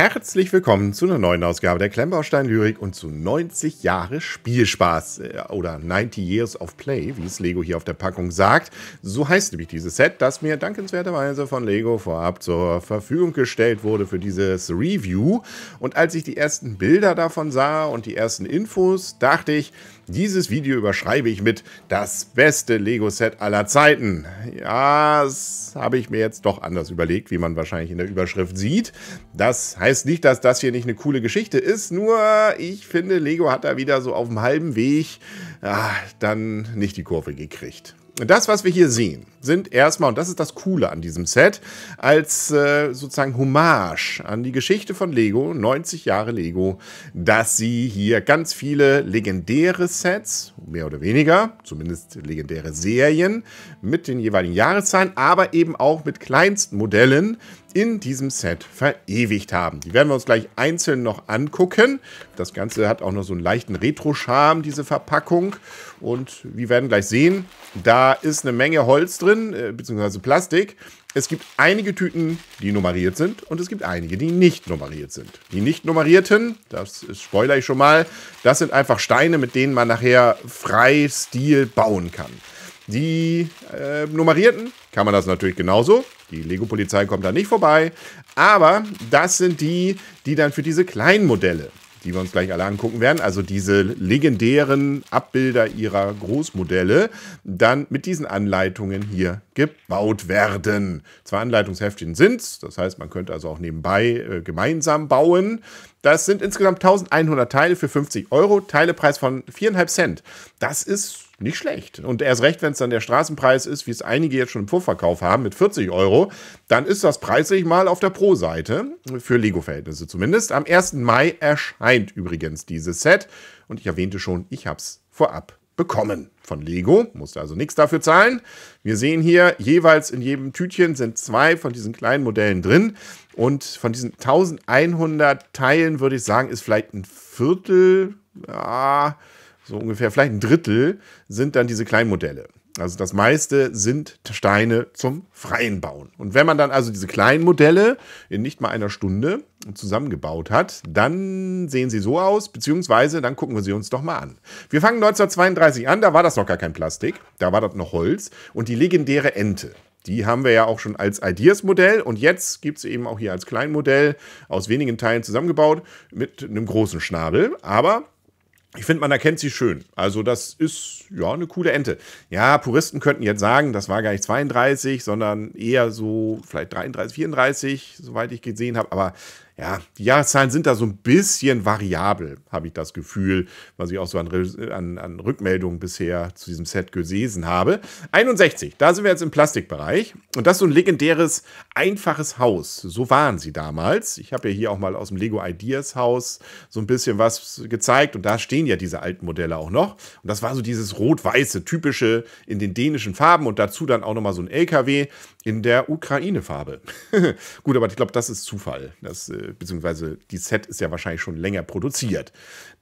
Herzlich willkommen zu einer neuen Ausgabe der Klemmbaustein Lyrik und zu 90 Jahre Spielspaß äh, oder 90 Years of Play, wie es Lego hier auf der Packung sagt. So heißt nämlich dieses Set, das mir dankenswerterweise von Lego vorab zur Verfügung gestellt wurde für dieses Review. Und als ich die ersten Bilder davon sah und die ersten Infos, dachte ich, dieses Video überschreibe ich mit das beste Lego-Set aller Zeiten. Ja, das habe ich mir jetzt doch anders überlegt, wie man wahrscheinlich in der Überschrift sieht. Das heißt heißt nicht, dass das hier nicht eine coole Geschichte ist, nur ich finde, Lego hat da wieder so auf dem halben Weg ah, dann nicht die Kurve gekriegt das, was wir hier sehen, sind erstmal, und das ist das Coole an diesem Set, als äh, sozusagen Hommage an die Geschichte von Lego, 90 Jahre Lego, dass sie hier ganz viele legendäre Sets, mehr oder weniger, zumindest legendäre Serien, mit den jeweiligen Jahreszahlen, aber eben auch mit kleinsten Modellen in diesem Set verewigt haben. Die werden wir uns gleich einzeln noch angucken. Das Ganze hat auch noch so einen leichten Retro-Charme, diese Verpackung. Und wir werden gleich sehen, da ist eine Menge Holz drin, äh, beziehungsweise Plastik. Es gibt einige Tüten, die nummeriert sind und es gibt einige, die nicht nummeriert sind. Die nicht nummerierten, das spoiler ich schon mal, das sind einfach Steine, mit denen man nachher frei Stil bauen kann. Die äh, nummerierten kann man das natürlich genauso. Die Lego-Polizei kommt da nicht vorbei. Aber das sind die, die dann für diese kleinen Modelle die wir uns gleich alle angucken werden. Also diese legendären Abbilder ihrer Großmodelle dann mit diesen Anleitungen hier gebaut werden. Zwei Anleitungsheftchen sind es, das heißt, man könnte also auch nebenbei äh, gemeinsam bauen. Das sind insgesamt 1100 Teile für 50 Euro, Teilepreis von 4,5 Cent. Das ist nicht schlecht. Und erst recht, wenn es dann der Straßenpreis ist, wie es einige jetzt schon im Vorverkauf haben, mit 40 Euro, dann ist das preislich mal auf der Pro-Seite, für Lego-Verhältnisse zumindest. Am 1. Mai erscheint übrigens dieses Set. Und ich erwähnte schon, ich habe es vorab bekommen. Von Lego, musste also nichts dafür zahlen. Wir sehen hier, jeweils in jedem Tütchen sind zwei von diesen kleinen Modellen drin. Und von diesen 1100 Teilen würde ich sagen, ist vielleicht ein Viertel, ja, so ungefähr, vielleicht ein Drittel sind dann diese kleinen Modelle. Also das meiste sind Steine zum freien Bauen. Und wenn man dann also diese kleinen Modelle in nicht mal einer Stunde zusammengebaut hat, dann sehen sie so aus, beziehungsweise dann gucken wir sie uns doch mal an. Wir fangen 1932 an, da war das noch gar kein Plastik, da war das noch Holz und die legendäre Ente. Die haben wir ja auch schon als Ideas-Modell und jetzt gibt es eben auch hier als Kleinmodell aus wenigen Teilen zusammengebaut mit einem großen Schnabel. Aber ich finde, man erkennt sie schön. Also das ist ja eine coole Ente. Ja, Puristen könnten jetzt sagen, das war gar nicht 32, sondern eher so vielleicht 33, 34, soweit ich gesehen habe. Aber ja, die Jahreszahlen sind da so ein bisschen variabel, habe ich das Gefühl, was ich auch so an, an, an Rückmeldungen bisher zu diesem Set gesehen habe. 61, da sind wir jetzt im Plastikbereich. Und das ist so ein legendäres, einfaches Haus. So waren sie damals. Ich habe ja hier auch mal aus dem Lego Ideas Haus so ein bisschen was gezeigt. Und da stehen ja diese alten Modelle auch noch. Und das war so dieses rot-weiße, typische in den dänischen Farben. Und dazu dann auch nochmal so ein LKW in der Ukraine-Farbe. Gut, aber ich glaube, das ist Zufall. Das äh, beziehungsweise die Set ist ja wahrscheinlich schon länger produziert.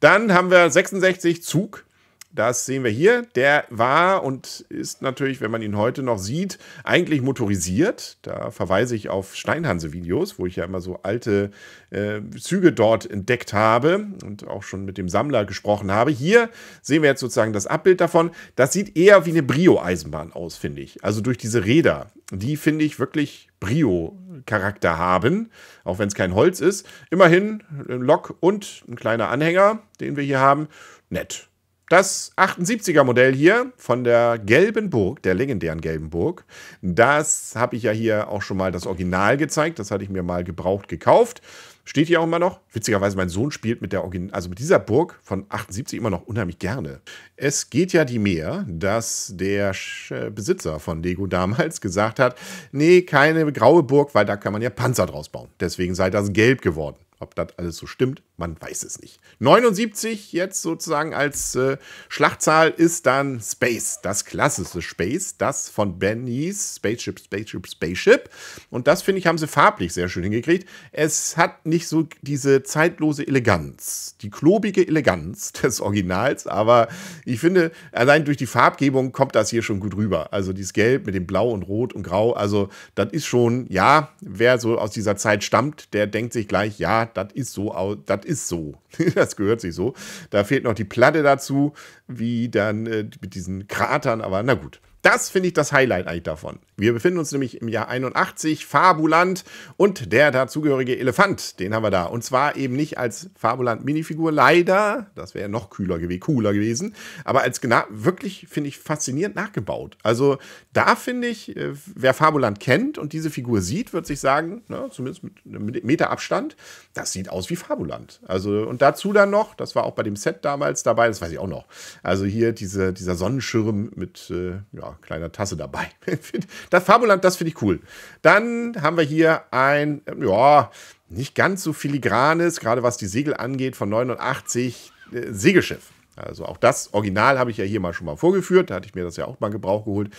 Dann haben wir 66 Zug das sehen wir hier. Der war und ist natürlich, wenn man ihn heute noch sieht, eigentlich motorisiert. Da verweise ich auf Steinhanse-Videos, wo ich ja immer so alte äh, Züge dort entdeckt habe und auch schon mit dem Sammler gesprochen habe. Hier sehen wir jetzt sozusagen das Abbild davon. Das sieht eher wie eine Brio-Eisenbahn aus, finde ich. Also durch diese Räder. Die finde ich wirklich Brio-Charakter haben, auch wenn es kein Holz ist. Immerhin ein Lok und ein kleiner Anhänger, den wir hier haben. Nett das 78er Modell hier von der gelben Burg, der legendären gelben Burg. Das habe ich ja hier auch schon mal das Original gezeigt. Das hatte ich mir mal gebraucht gekauft. Steht hier auch immer noch. Witzigerweise, mein Sohn spielt mit der also mit dieser Burg von 78 immer noch unheimlich gerne. Es geht ja die Mehr, dass der äh, Besitzer von Lego damals gesagt hat, nee, keine graue Burg, weil da kann man ja Panzer draus bauen. Deswegen sei das gelb geworden. Ob das alles so stimmt, man weiß es nicht. 79 jetzt sozusagen als äh, Schlachtzahl ist dann Space, das klassische Space, das von Benny's Spaceship, Spaceship, Spaceship. Und das finde ich, haben sie farblich sehr schön hingekriegt. Es hat nicht so diese zeitlose Eleganz, die klobige Eleganz des Originals, aber ich finde, allein durch die Farbgebung kommt das hier schon gut rüber. Also dieses Gelb mit dem Blau und Rot und Grau, also das ist schon, ja, wer so aus dieser Zeit stammt, der denkt sich gleich, ja, gesagt, das ist so, das ist so. das gehört sich so. Da fehlt noch die Platte dazu, wie dann äh, mit diesen Kratern, aber na gut. Das finde ich das Highlight eigentlich davon. Wir befinden uns nämlich im Jahr 81, Fabuland und der dazugehörige Elefant, den haben wir da. Und zwar eben nicht als Fabuland-Minifigur, leider, das wäre noch kühler, gew cooler gewesen, aber als wirklich, finde ich, faszinierend nachgebaut. Also da finde ich, äh, wer Fabuland kennt und diese Figur sieht, wird sich sagen, na, zumindest mit einem Meter Abstand, das sieht aus wie Fabuland. Also und dazu dann noch, das war auch bei dem Set damals dabei, das weiß ich auch noch, also hier diese, dieser Sonnenschirm mit, äh, ja, kleiner Tasse dabei. das Fabuland, das finde ich cool. Dann haben wir hier ein, ja, nicht ganz so filigranes, gerade was die Segel angeht, von 89 äh, Segelschiff. Also auch das Original habe ich ja hier mal schon mal vorgeführt. Da hatte ich mir das ja auch mal Gebrauch geholt.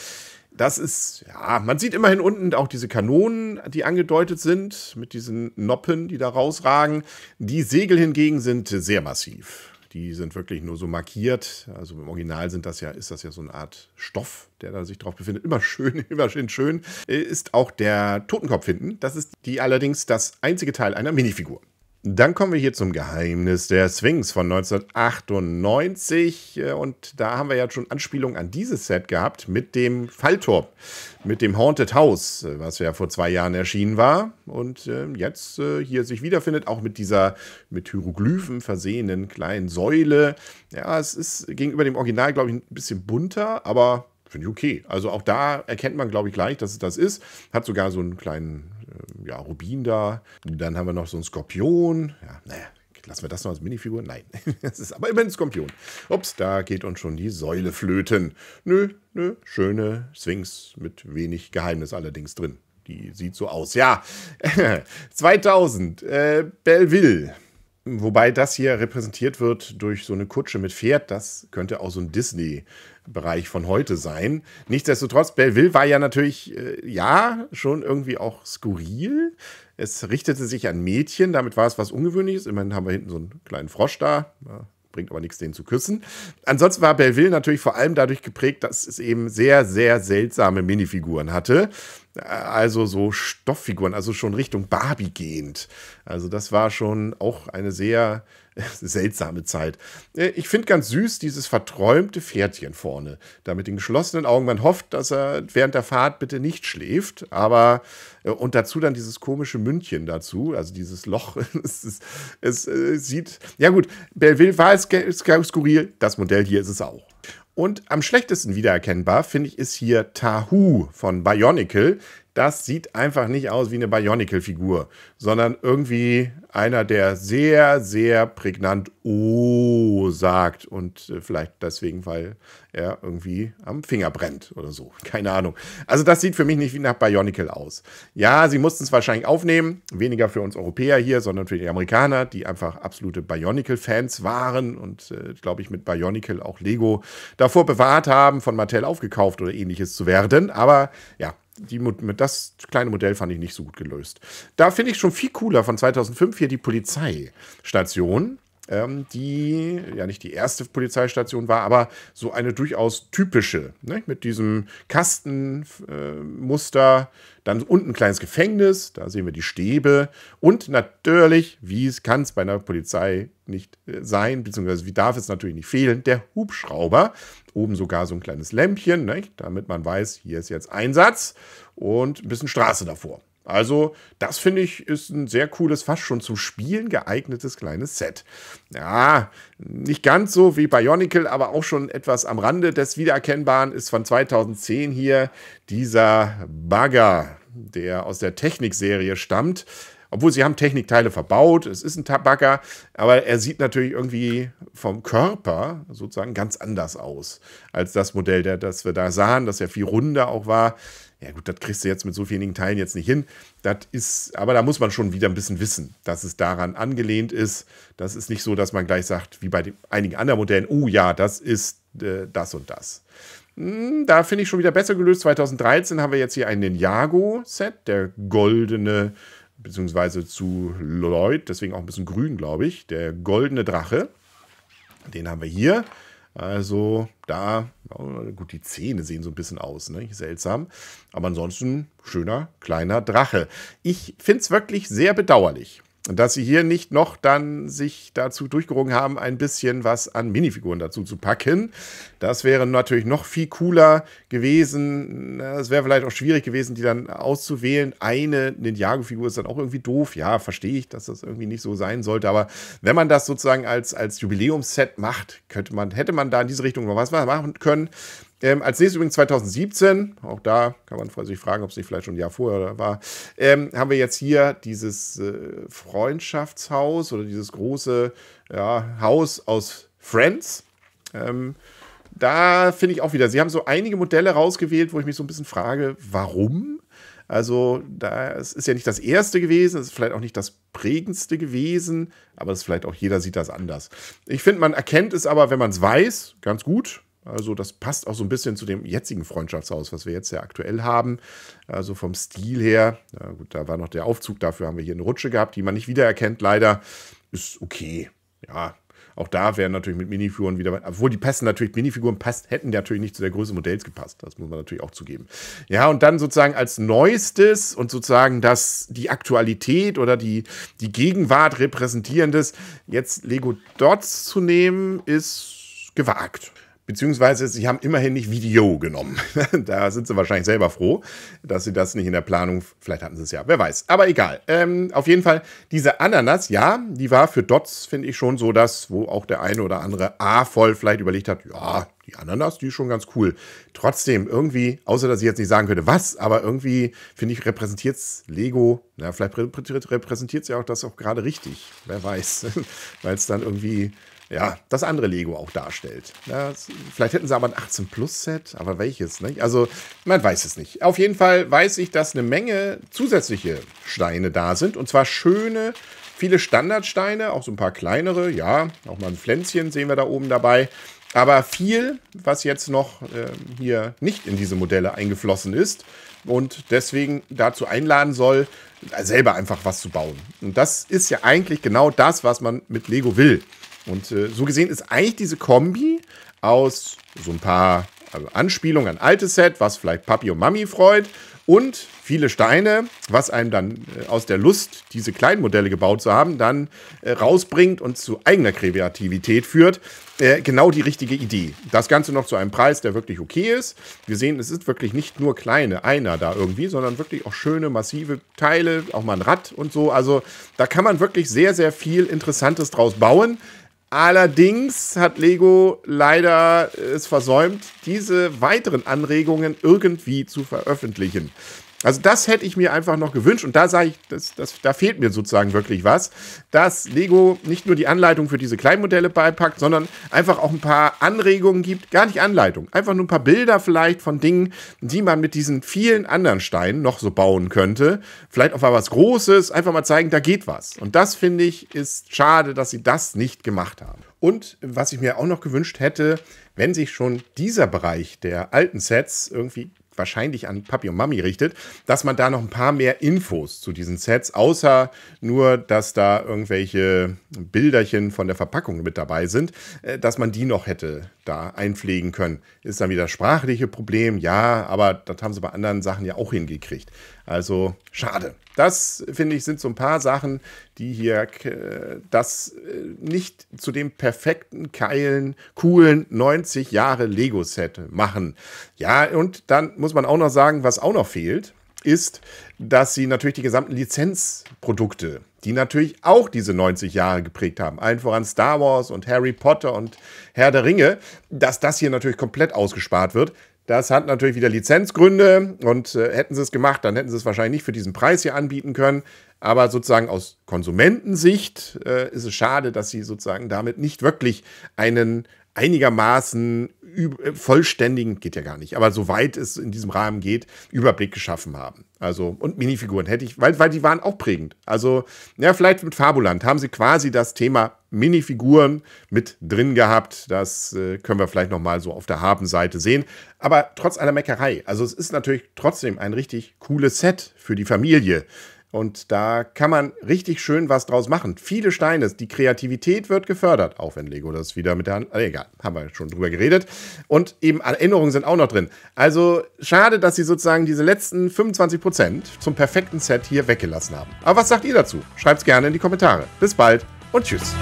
Das ist, ja, man sieht immerhin unten auch diese Kanonen, die angedeutet sind, mit diesen Noppen, die da rausragen. Die Segel hingegen sind sehr massiv. Die sind wirklich nur so markiert. Also im Original sind das ja, ist das ja so eine Art Stoff, der da sich drauf befindet. Immer schön, immer schön schön. Äh, ist auch der Totenkopf hinten. Das ist die allerdings das einzige Teil einer Minifigur. Dann kommen wir hier zum Geheimnis der Sphinx von 1998. Äh, und da haben wir ja schon Anspielungen an dieses Set gehabt mit dem Falltor, mit dem Haunted House, äh, was ja vor zwei Jahren erschienen war und äh, jetzt hier sich wiederfindet, auch mit dieser mit Hieroglyphen versehenen kleinen Säule. Ja, es ist gegenüber dem Original, glaube ich, ein bisschen bunter, aber finde ich okay. Also auch da erkennt man, glaube ich, gleich, dass es das ist. Hat sogar so einen kleinen ja, Rubin da. Dann haben wir noch so einen Skorpion. Ja, naja, Lassen wir das noch als Minifigur? Nein. Das ist aber immer ein Skorpion. Ups, da geht uns schon die Säule flöten. Nö, nö, schöne Sphinx mit wenig Geheimnis allerdings drin. Die sieht so aus. Ja, 2000, äh, Belleville. Wobei das hier repräsentiert wird durch so eine Kutsche mit Pferd. Das könnte auch so ein Disney- Bereich von heute sein. Nichtsdestotrotz, Belleville war ja natürlich, äh, ja, schon irgendwie auch skurril. Es richtete sich an Mädchen, damit war es was Ungewöhnliches. Immerhin haben wir hinten so einen kleinen Frosch da. Ja, bringt aber nichts, den zu küssen. Ansonsten war Belleville natürlich vor allem dadurch geprägt, dass es eben sehr, sehr seltsame Minifiguren hatte also so Stofffiguren, also schon Richtung Barbie gehend. Also das war schon auch eine sehr seltsame Zeit. Äh, ich finde ganz süß dieses verträumte Pferdchen vorne, da mit den geschlossenen Augen. Man hofft, dass er während der Fahrt bitte nicht schläft, aber äh, und dazu dann dieses komische Mündchen dazu, also dieses Loch. es, es, es, äh, sieht, ja gut, Belleville war es skurril, das Modell hier ist es auch. Und am schlechtesten wiedererkennbar, finde ich, ist hier Tahu von Bionicle das sieht einfach nicht aus wie eine Bionicle-Figur, sondern irgendwie einer, der sehr, sehr prägnant Oh sagt und äh, vielleicht deswegen, weil er irgendwie am Finger brennt oder so. Keine Ahnung. Also das sieht für mich nicht wie nach Bionicle aus. Ja, sie mussten es wahrscheinlich aufnehmen, weniger für uns Europäer hier, sondern für die Amerikaner, die einfach absolute Bionicle-Fans waren und, äh, glaube ich, mit Bionicle auch Lego davor bewahrt haben, von Mattel aufgekauft oder ähnliches zu werden. Aber ja, die, das kleine Modell fand ich nicht so gut gelöst. Da finde ich schon viel cooler von 2005 hier die Polizeistation ähm, die ja nicht die erste Polizeistation war, aber so eine durchaus typische, ne? mit diesem Kastenmuster, äh, dann unten ein kleines Gefängnis, da sehen wir die Stäbe und natürlich, wie kann es bei einer Polizei nicht äh, sein, beziehungsweise wie darf es natürlich nicht fehlen, der Hubschrauber. Oben sogar so ein kleines Lämpchen, ne? damit man weiß, hier ist jetzt Einsatz und ein bisschen Straße davor. Also, das finde ich ist ein sehr cooles, fast schon zum Spielen geeignetes kleines Set. Ja, nicht ganz so wie Bionicle, aber auch schon etwas am Rande des Wiedererkennbaren ist von 2010 hier dieser Bagger, der aus der Technikserie stammt. Obwohl sie haben Technikteile verbaut, es ist ein Bagger, aber er sieht natürlich irgendwie vom Körper sozusagen ganz anders aus als das Modell, der, das wir da sahen, das ja viel runder auch war. Ja gut, das kriegst du jetzt mit so vielen Teilen jetzt nicht hin. Das ist, aber da muss man schon wieder ein bisschen wissen, dass es daran angelehnt ist. Das ist nicht so, dass man gleich sagt, wie bei den, einigen anderen Modellen, oh ja, das ist äh, das und das. Hm, da finde ich schon wieder besser gelöst. 2013 haben wir jetzt hier einen Ninjago-Set, der goldene äh, beziehungsweise zu Lloyd, deswegen auch ein bisschen grün, glaube ich. Der goldene Drache, den haben wir hier. Also da, gut, die Zähne sehen so ein bisschen aus, ne? seltsam. Aber ansonsten schöner, kleiner Drache. Ich finde es wirklich sehr bedauerlich. Und dass sie hier nicht noch dann sich dazu durchgerungen haben, ein bisschen was an Minifiguren dazu zu packen. Das wäre natürlich noch viel cooler gewesen. Es wäre vielleicht auch schwierig gewesen, die dann auszuwählen. Eine Ninjago-Figur ist dann auch irgendwie doof. Ja, verstehe ich, dass das irgendwie nicht so sein sollte. Aber wenn man das sozusagen als, als Jubiläumsset macht, könnte man, hätte man da in diese Richtung noch was machen können. Ähm, als nächstes übrigens 2017, auch da kann man sich fragen, ob es nicht vielleicht schon ein Jahr vorher war, ähm, haben wir jetzt hier dieses äh, Freundschaftshaus oder dieses große ja, Haus aus Friends. Ähm, da finde ich auch wieder, sie haben so einige Modelle rausgewählt, wo ich mich so ein bisschen frage, warum? Also, es ist ja nicht das erste gewesen, es ist vielleicht auch nicht das prägendste gewesen, aber es ist vielleicht auch jeder sieht das anders. Ich finde, man erkennt es aber, wenn man es weiß, ganz gut. Also das passt auch so ein bisschen zu dem jetzigen Freundschaftshaus, was wir jetzt ja aktuell haben. Also vom Stil her, na gut, da war noch der Aufzug, dafür haben wir hier eine Rutsche gehabt, die man nicht wiedererkennt, leider. Ist okay. Ja, auch da wären natürlich mit Minifiguren wieder, obwohl die passen natürlich, Minifiguren passt, hätten natürlich nicht zu der Größe Modells gepasst. Das muss man natürlich auch zugeben. Ja, und dann sozusagen als Neuestes und sozusagen das, die Aktualität oder die, die Gegenwart repräsentierendes, jetzt Lego Dots zu nehmen, ist gewagt. Beziehungsweise, sie haben immerhin nicht Video genommen. da sind sie wahrscheinlich selber froh, dass sie das nicht in der Planung, vielleicht hatten sie es ja, wer weiß. Aber egal. Ähm, auf jeden Fall, diese Ananas, ja, die war für Dots, finde ich, schon so das, wo auch der eine oder andere A voll vielleicht überlegt hat, ja, die Ananas, die ist schon ganz cool. Trotzdem, irgendwie, außer dass ich jetzt nicht sagen könnte, was, aber irgendwie, finde ich, repräsentiert es Lego, na, vielleicht repräsentiert es ja auch das auch gerade richtig. Wer weiß. Weil es dann irgendwie ja, das andere Lego auch darstellt. Ja, vielleicht hätten sie aber ein 18 Plus Set, aber welches, nicht? Also, man weiß es nicht. Auf jeden Fall weiß ich, dass eine Menge zusätzliche Steine da sind und zwar schöne, viele Standardsteine, auch so ein paar kleinere, ja, auch mal ein Pflänzchen sehen wir da oben dabei. Aber viel, was jetzt noch äh, hier nicht in diese Modelle eingeflossen ist und deswegen dazu einladen soll, selber einfach was zu bauen. Und das ist ja eigentlich genau das, was man mit Lego will. Und äh, so gesehen ist eigentlich diese Kombi aus so ein paar also Anspielungen an altes Set, was vielleicht Papi und Mami freut, und viele Steine, was einem dann äh, aus der Lust, diese kleinen Modelle gebaut zu haben, dann äh, rausbringt und zu eigener Kreativität führt. Äh, genau die richtige Idee. Das Ganze noch zu einem Preis, der wirklich okay ist. Wir sehen, es ist wirklich nicht nur kleine einer da irgendwie, sondern wirklich auch schöne, massive Teile, auch mal ein Rad und so. Also da kann man wirklich sehr, sehr viel Interessantes draus bauen. Allerdings hat Lego leider äh, es versäumt, diese weiteren Anregungen irgendwie zu veröffentlichen. Also das hätte ich mir einfach noch gewünscht und da sage ich, das, das, da fehlt mir sozusagen wirklich was, dass Lego nicht nur die Anleitung für diese Kleinmodelle beipackt, sondern einfach auch ein paar Anregungen gibt, gar nicht Anleitung, einfach nur ein paar Bilder vielleicht von Dingen, die man mit diesen vielen anderen Steinen noch so bauen könnte. Vielleicht auch mal was Großes, einfach mal zeigen, da geht was. Und das finde ich ist schade, dass sie das nicht gemacht haben. Und was ich mir auch noch gewünscht hätte, wenn sich schon dieser Bereich der alten Sets irgendwie wahrscheinlich an Papi und Mami richtet, dass man da noch ein paar mehr Infos zu diesen Sets, außer nur, dass da irgendwelche Bilderchen von der Verpackung mit dabei sind, äh, dass man die noch hätte da einpflegen können. Ist dann wieder das sprachliche Problem, ja, aber das haben sie bei anderen Sachen ja auch hingekriegt. Also schade. Das, finde ich, sind so ein paar Sachen, die hier äh, das äh, nicht zu dem perfekten, keilen, coolen 90 Jahre Lego-Set machen. Ja, und dann muss muss man auch noch sagen, was auch noch fehlt, ist, dass sie natürlich die gesamten Lizenzprodukte, die natürlich auch diese 90 Jahre geprägt haben, allen voran Star Wars und Harry Potter und Herr der Ringe, dass das hier natürlich komplett ausgespart wird. Das hat natürlich wieder Lizenzgründe und äh, hätten sie es gemacht, dann hätten sie es wahrscheinlich nicht für diesen Preis hier anbieten können. Aber sozusagen aus Konsumentensicht äh, ist es schade, dass sie sozusagen damit nicht wirklich einen einigermaßen äh, vollständigen, geht ja gar nicht, aber soweit es in diesem Rahmen geht, Überblick geschaffen haben. Also, und Minifiguren hätte ich, weil, weil die waren auch prägend. Also, ja, vielleicht mit Fabuland haben sie quasi das Thema Minifiguren mit drin gehabt. Das äh, können wir vielleicht nochmal so auf der Habenseite sehen. Aber trotz aller Meckerei, also es ist natürlich trotzdem ein richtig cooles Set für die Familie. Und da kann man richtig schön was draus machen. Viele Steine, die Kreativität wird gefördert, auch wenn Lego das wieder mit der Hand. Also egal, haben wir schon drüber geredet. Und eben Erinnerungen sind auch noch drin. Also schade, dass sie sozusagen diese letzten 25% zum perfekten Set hier weggelassen haben. Aber was sagt ihr dazu? Schreibt's gerne in die Kommentare. Bis bald und tschüss.